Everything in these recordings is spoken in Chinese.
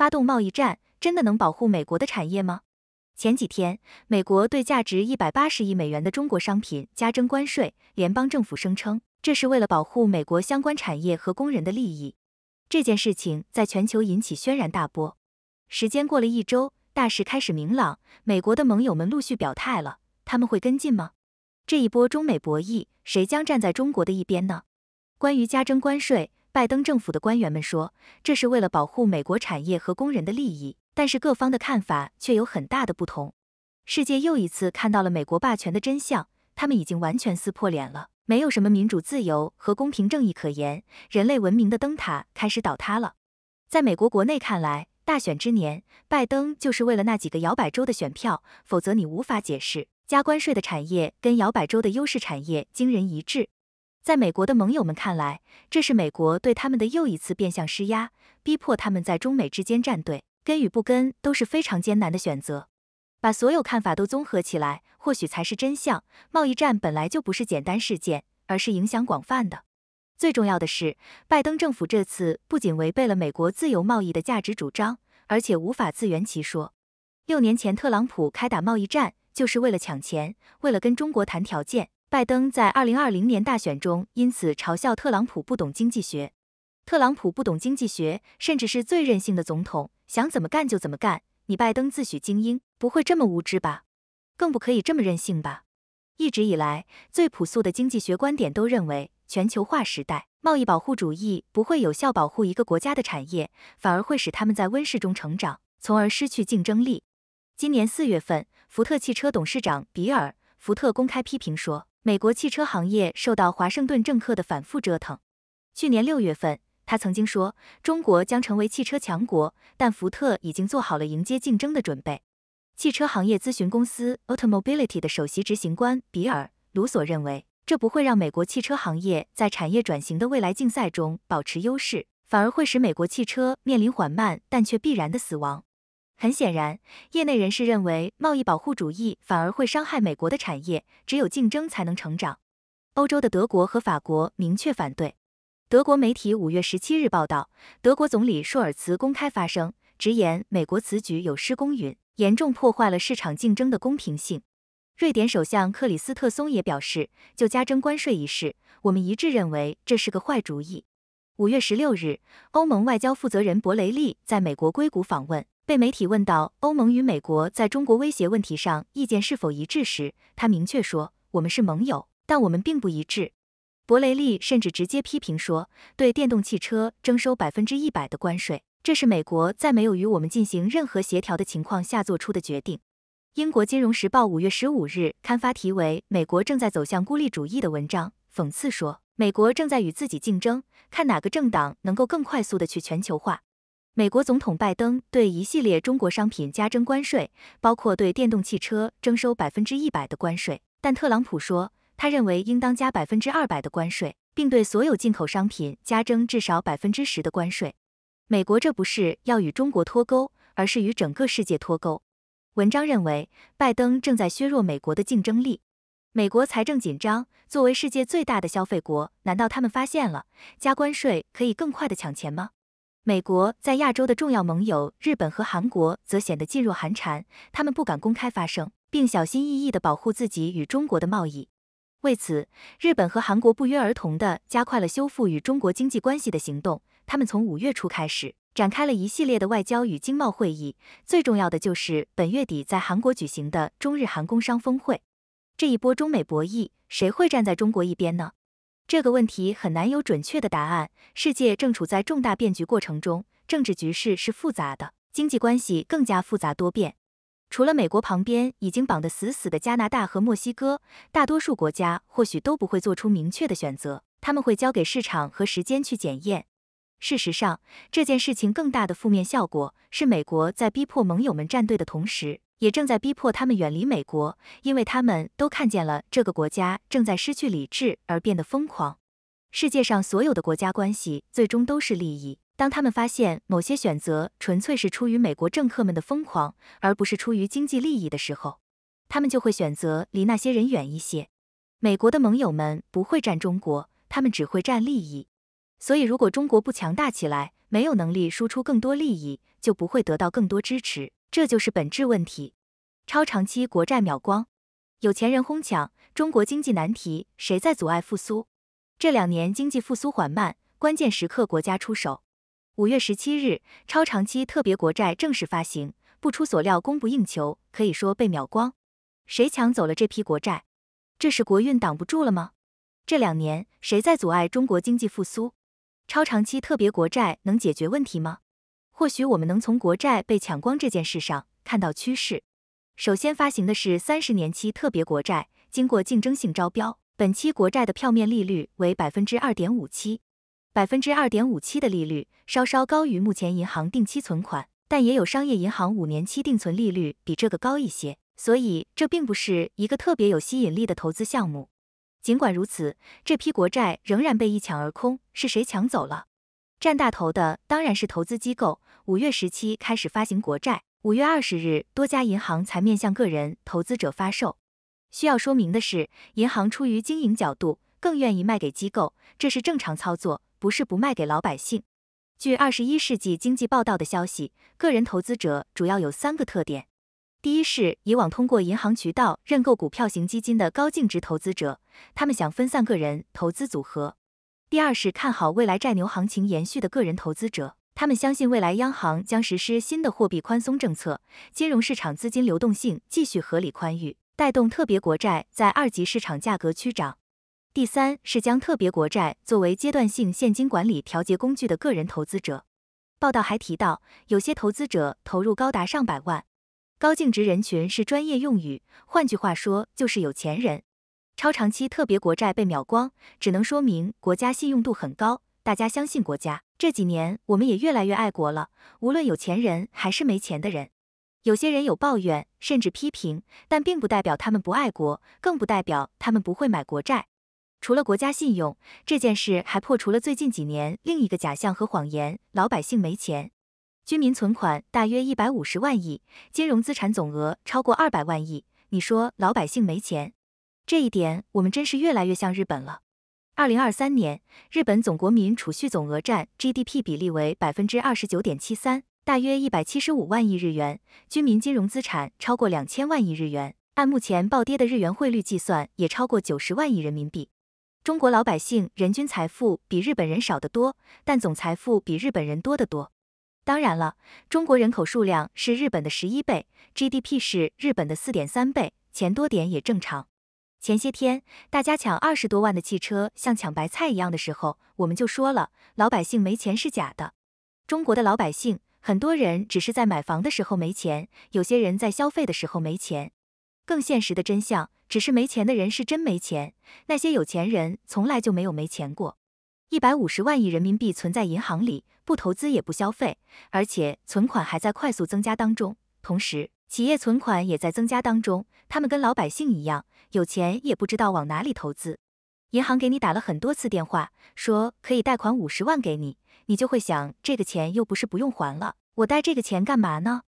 发动贸易战真的能保护美国的产业吗？前几天，美国对价值一百八十亿美元的中国商品加征关税，联邦政府声称这是为了保护美国相关产业和工人的利益。这件事情在全球引起轩然大波。时间过了一周，大势开始明朗，美国的盟友们陆续表态了，他们会跟进吗？这一波中美博弈，谁将站在中国的一边呢？关于加征关税。拜登政府的官员们说，这是为了保护美国产业和工人的利益，但是各方的看法却有很大的不同。世界又一次看到了美国霸权的真相，他们已经完全撕破脸了，没有什么民主自由和公平正义可言，人类文明的灯塔开始倒塌了。在美国国内看来，大选之年，拜登就是为了那几个摇摆州的选票，否则你无法解释加关税的产业跟摇摆州的优势产业惊人一致。在美国的盟友们看来，这是美国对他们的又一次变相施压，逼迫他们在中美之间站队，跟与不跟都是非常艰难的选择。把所有看法都综合起来，或许才是真相。贸易战本来就不是简单事件，而是影响广泛的。最重要的是，拜登政府这次不仅违背了美国自由贸易的价值主张，而且无法自圆其说。六年前，特朗普开打贸易战，就是为了抢钱，为了跟中国谈条件。拜登在二零二零年大选中因此嘲笑特朗普不懂经济学，特朗普不懂经济学，甚至是最任性的总统，想怎么干就怎么干。你拜登自诩精英，不会这么无知吧？更不可以这么任性吧？一直以来，最朴素的经济学观点都认为，全球化时代，贸易保护主义不会有效保护一个国家的产业，反而会使他们在温室中成长，从而失去竞争力。今年四月份，福特汽车董事长比尔·福特公开批评说。美国汽车行业受到华盛顿政客的反复折腾。去年六月份，他曾经说中国将成为汽车强国，但福特已经做好了迎接竞争的准备。汽车行业咨询公司 Automobility 的首席执行官比尔·鲁索认为，这不会让美国汽车行业在产业转型的未来竞赛中保持优势，反而会使美国汽车面临缓慢但却必然的死亡。很显然，业内人士认为，贸易保护主义反而会伤害美国的产业，只有竞争才能成长。欧洲的德国和法国明确反对。德国媒体五月十七日报道，德国总理舒尔茨公开发声，直言美国此举有失公允，严重破坏了市场竞争的公平性。瑞典首相克里斯特松也表示，就加征关税一事，我们一致认为这是个坏主意。五月十六日，欧盟外交负责人博雷利在美国硅谷访问。被媒体问到欧盟与美国在中国威胁问题上意见是否一致时，他明确说：“我们是盟友，但我们并不一致。”博雷利甚至直接批评说：“对电动汽车征收百分之一百的关税，这是美国在没有与我们进行任何协调的情况下做出的决定。”英国《金融时报》五月十五日刊发题为《美国正在走向孤立主义》的文章，讽刺说：“美国正在与自己竞争，看哪个政党能够更快速地去全球化。”美国总统拜登对一系列中国商品加征关税，包括对电动汽车征收百分之一百的关税。但特朗普说，他认为应当加百分之二百的关税，并对所有进口商品加征至少百分之十的关税。美国这不是要与中国脱钩，而是与整个世界脱钩。文章认为，拜登正在削弱美国的竞争力。美国财政紧张，作为世界最大的消费国，难道他们发现了加关税可以更快的抢钱吗？美国在亚洲的重要盟友日本和韩国则显得噤若寒蝉，他们不敢公开发声，并小心翼翼地保护自己与中国的贸易。为此，日本和韩国不约而同地加快了修复与中国经济关系的行动。他们从五月初开始展开了一系列的外交与经贸会议，最重要的就是本月底在韩国举行的中日韩工商峰会。这一波中美博弈，谁会站在中国一边呢？这个问题很难有准确的答案。世界正处在重大变局过程中，政治局势是复杂的，经济关系更加复杂多变。除了美国旁边已经绑得死死的加拿大和墨西哥，大多数国家或许都不会做出明确的选择，他们会交给市场和时间去检验。事实上，这件事情更大的负面效果是，美国在逼迫盟友们站队的同时。也正在逼迫他们远离美国，因为他们都看见了这个国家正在失去理智而变得疯狂。世界上所有的国家关系最终都是利益。当他们发现某些选择纯粹是出于美国政客们的疯狂，而不是出于经济利益的时候，他们就会选择离那些人远一些。美国的盟友们不会占中国，他们只会占利益。所以，如果中国不强大起来，没有能力输出更多利益，就不会得到更多支持。这就是本质问题，超长期国债秒光，有钱人哄抢，中国经济难题谁在阻碍复苏？这两年经济复苏缓慢，关键时刻国家出手。五月十七日，超长期特别国债正式发行，不出所料，供不应求，可以说被秒光。谁抢走了这批国债？这是国运挡不住了吗？这两年谁在阻碍中国经济复苏？超长期特别国债能解决问题吗？或许我们能从国债被抢光这件事上看到趋势。首先发行的是三十年期特别国债，经过竞争性招标，本期国债的票面利率为百分之二点五七。百分之二点五七的利率稍稍高于目前银行定期存款，但也有商业银行五年期定存利率比这个高一些。所以这并不是一个特别有吸引力的投资项目。尽管如此，这批国债仍然被一抢而空，是谁抢走了？占大头的当然是投资机构。五月十七开始发行国债，五月二十日多家银行才面向个人投资者发售。需要说明的是，银行出于经营角度，更愿意卖给机构，这是正常操作，不是不卖给老百姓。据《二十一世纪经济报道》的消息，个人投资者主要有三个特点：第一是以往通过银行渠道认购股票型基金的高净值投资者，他们想分散个人投资组合。第二是看好未来债牛行情延续的个人投资者，他们相信未来央行将实施新的货币宽松政策，金融市场资金流动性继续合理宽裕，带动特别国债在二级市场价格趋涨。第三是将特别国债作为阶段性现金管理调节工具的个人投资者。报道还提到，有些投资者投入高达上百万，高净值人群是专业用语，换句话说就是有钱人。超长期特别国债被秒光，只能说明国家信用度很高，大家相信国家。这几年我们也越来越爱国了，无论有钱人还是没钱的人。有些人有抱怨，甚至批评，但并不代表他们不爱国，更不代表他们不会买国债。除了国家信用这件事，还破除了最近几年另一个假象和谎言：老百姓没钱。居民存款大约一百五十万亿，金融资产总额超过二百万亿。你说老百姓没钱？这一点我们真是越来越像日本了。二零二三年，日本总国民储蓄总额占 GDP 比例为百分之二十九点七三，大约一百七十五万亿日元，居民金融资产超过两千万亿日元，按目前暴跌的日元汇率计算，也超过九十万亿人民币。中国老百姓人均财富比日本人少得多，但总财富比日本人多得多。当然了，中国人口数量是日本的十一倍，GDP 是日本的四点三倍，钱多点也正常。前些天，大家抢二十多万的汽车像抢白菜一样的时候，我们就说了，老百姓没钱是假的。中国的老百姓，很多人只是在买房的时候没钱，有些人在消费的时候没钱。更现实的真相，只是没钱的人是真没钱，那些有钱人从来就没有没钱过。一百五十万亿人民币存在银行里，不投资也不消费，而且存款还在快速增加当中。同时，企业存款也在增加当中，他们跟老百姓一样，有钱也不知道往哪里投资。银行给你打了很多次电话，说可以贷款五十万给你，你就会想，这个钱又不是不用还了，我贷这个钱干嘛呢？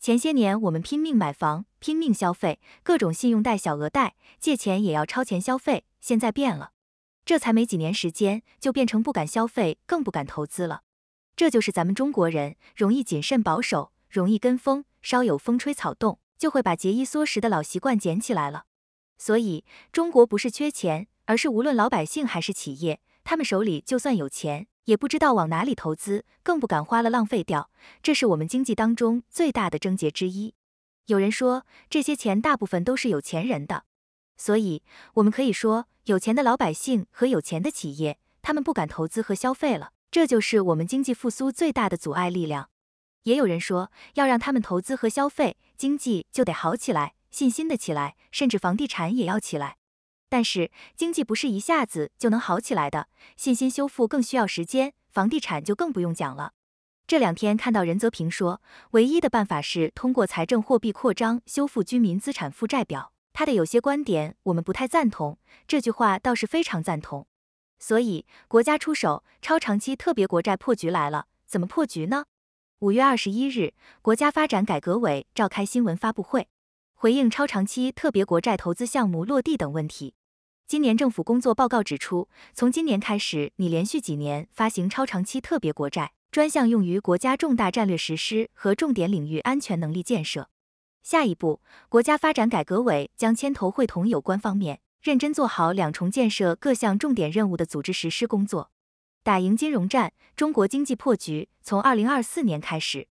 前些年我们拼命买房，拼命消费，各种信用贷、小额贷，借钱也要超前消费，现在变了，这才没几年时间，就变成不敢消费，更不敢投资了。这就是咱们中国人，容易谨慎保守，容易跟风。稍有风吹草动，就会把节衣缩食的老习惯捡起来了。所以，中国不是缺钱，而是无论老百姓还是企业，他们手里就算有钱，也不知道往哪里投资，更不敢花了浪费掉。这是我们经济当中最大的症结之一。有人说，这些钱大部分都是有钱人的，所以我们可以说，有钱的老百姓和有钱的企业，他们不敢投资和消费了，这就是我们经济复苏最大的阻碍力量。也有人说，要让他们投资和消费，经济就得好起来，信心的起来，甚至房地产也要起来。但是，经济不是一下子就能好起来的，信心修复更需要时间，房地产就更不用讲了。这两天看到任泽平说，唯一的办法是通过财政货币扩张修复居民资产负债表。他的有些观点我们不太赞同，这句话倒是非常赞同。所以，国家出手，超长期特别国债破局来了。怎么破局呢？五月二十一日，国家发展改革委召开新闻发布会，回应超长期特别国债投资项目落地等问题。今年政府工作报告指出，从今年开始，拟连续几年发行超长期特别国债，专项用于国家重大战略实施和重点领域安全能力建设。下一步，国家发展改革委将牵头会同有关方面，认真做好两重建设各项重点任务的组织实施工作。打赢金融战，中国经济破局，从二零二四年开始。